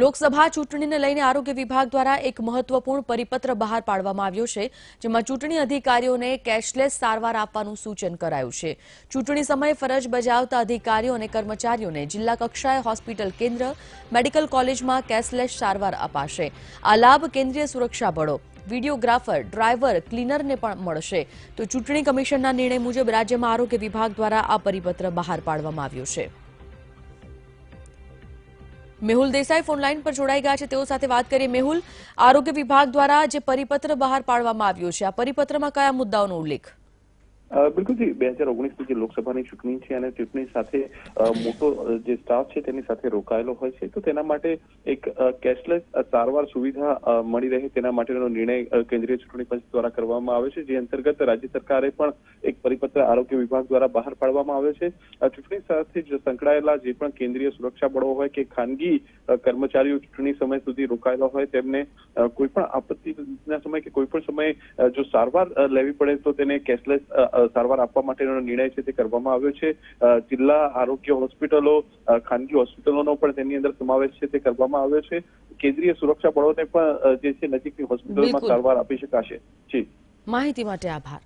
લોકસભા ચૂંટણીને લઈને આરોગ્ય વિભાગ દ્વારા એક મહત્વપૂર્ણ પરિપત્ર બહાર પાડવામાં આવ્યો છે જેમાં ચૂંટણી અધિકારીઓને કેશલેસ સારવાર આપવાનું સૂચન કરાયું છે ચૂંટણી સમયે ફરજ બજાવતા અધિકારીઓ અને કર્મચારીઓને જિલ્લા કક્ષાએ હોસ્પિટલ કેન્દ્ર મેડિકલ કોલેજમાં કેશલેસ સારવાર અપાશે આ લાભ કેન્દ્રીય સુરક્ષા બળો વિડીયોગ્રાફર ડ્રાઈવર ક્લીનરને પણ મળશે તો ચૂંટણી કમિશનના નિર્ણય મુજબ રાજ્યમાં આરોગ્ય વિભાગ દ્વારા આ પરિપત્ર બહાર પાડવામાં આવ્યો છે મેહુલ દેસાઈ ફોન લાઈન પર જોડાઈ ગયા છે તેઓ સાથે વાત કરીએ મેહુલ આરોગ્ય વિભાગ દ્વારા જે પરિપત્ર બહાર પાડવામાં આવ્યો છે આ પરિપત્રમાં કયા મુદ્દાઓનો ઉલ્લેખ બિલકુલ જી બે હજાર ઓગણીસની જે લોકસભાની ચૂંટણી છે અને ચૂંટણી સાથે મોટો જે સ્ટાફ છે તેની સાથે રોકાયેલો હોય છે તો તેના માટે એક કેશલેસ સારવાર સુવિધા મળી રહે તેના માટેનો નિર્ણય કેન્દ્રીય ચૂંટણી પંચ દ્વારા કરવામાં આવે છે જે અંતર્ગત રાજ્ય સરકારે પણ એક પરિપત્ર આરોગ્ય વિભાગ દ્વારા બહાર પાડવામાં આવ્યો છે ચૂંટણી સાથે જ સંકળાયેલા જે પણ કેન્દ્રીય સુરક્ષા બળો હોય કે ખાનગી કર્મચારીઓ ચૂંટણી સમય સુધી રોકાયેલા હોય તેમને કોઈ પણ આપત્તિના સમય કે કોઈ પણ સમયે જો સારવાર લેવી પડે તો તેને કેશલેસ સારવાર આપવા માટેનો નિર્ણય છે તે કરવામાં આવ્યો છે જિલ્લા આરોગ્ય હોસ્પિટલો ખાનગી હોસ્પિટલોનો પણ તેની અંદર સમાવેશ છે તે કરવામાં આવ્યો છે કેન્દ્રીય સુરક્ષા બળોને પણ જે છે નજીકની હોસ્પિટલમાં સારવાર આપી શકાશે જી માહિતી માટે આભાર